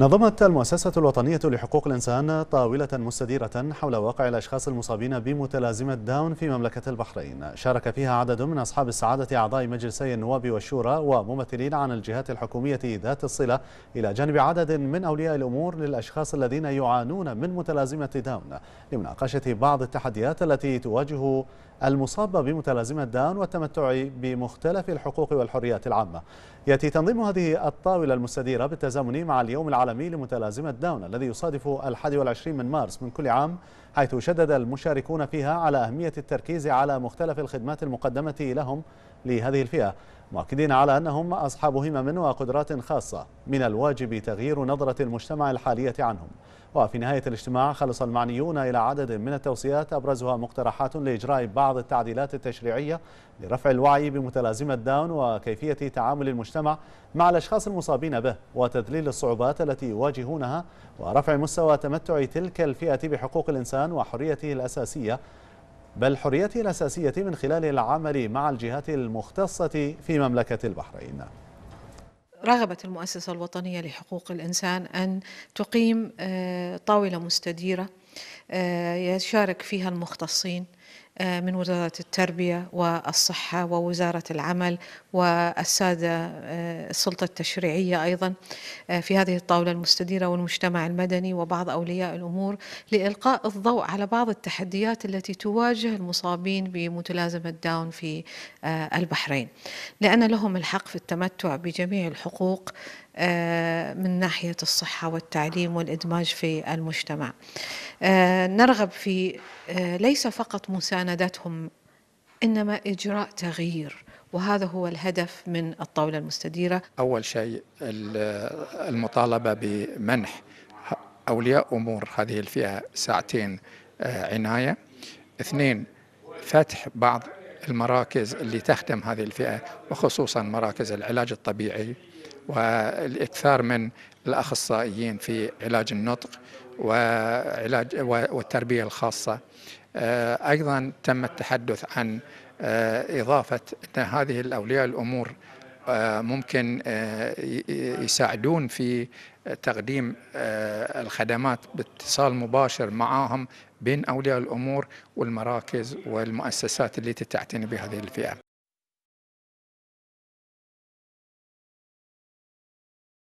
نظمت المؤسسة الوطنية لحقوق الإنسان طاولة مستديرة حول واقع الأشخاص المصابين بمتلازمة داون في مملكة البحرين شارك فيها عدد من أصحاب السعادة أعضاء مجلسي النواب والشورى وممثلين عن الجهات الحكومية ذات الصلة إلى جانب عدد من أولياء الأمور للأشخاص الذين يعانون من متلازمة داون لمناقشة بعض التحديات التي تواجه المصاب بمتلازمة داون والتمتع بمختلف الحقوق والحريات العامة يأتي تنظيم هذه الطاولة المستديرة بالتزامن مع اليوم العالمي العالمي لمتلازمة داون الذي يصادف الحادي والعشرين من مارس من كل عام حيث شدد المشاركون فيها على أهمية التركيز على مختلف الخدمات المقدمة لهم لهذه الفئة مؤكدين على أنهم أصحاب همم وقدرات خاصة من الواجب تغيير نظرة المجتمع الحالية عنهم وفي نهاية الاجتماع خلص المعنيون إلى عدد من التوصيات أبرزها مقترحات لإجراء بعض التعديلات التشريعية لرفع الوعي بمتلازمة داون وكيفية تعامل المجتمع مع الأشخاص المصابين به وتذليل الصعوبات التي يواجهونها ورفع مستوى تمتع تلك الفئة بحقوق الإنسان وحريته الأساسية بل حريته الأساسية من خلال العمل مع الجهات المختصة في مملكة البحرين رغبت المؤسسة الوطنية لحقوق الإنسان أن تقيم آه، طاولة مستديرة آه، يشارك فيها المختصين آه، من وزارة التربية والصحة ووزارة العمل والسادة آه، السلطة التشريعية أيضا آه، في هذه الطاولة المستديرة والمجتمع المدني وبعض أولياء الأمور لإلقاء الضوء على بعض التحديات التي تواجه المصابين بمتلازمة داون في البحرين لأن لهم الحق في التمتع بجميع الحقوق من ناحية الصحة والتعليم والإدماج في المجتمع نرغب في ليس فقط مساندتهم انما اجراء تغيير وهذا هو الهدف من الطاوله المستديره اول شيء المطالبه بمنح اولياء امور هذه الفئه ساعتين آه، عنايه اثنين فتح بعض المراكز اللي تخدم هذه الفئه وخصوصا مراكز العلاج الطبيعي والاكثار من الاخصائيين في علاج النطق وعلاج والتربيه الخاصه آه، أيضا تم التحدث عن آه، إضافة أن هذه الأولياء الأمور آه، ممكن يساعدون في تقديم الخدمات باتصال مباشر معهم بين أولياء الأمور والمراكز والمؤسسات التي تعتني بهذه الفئة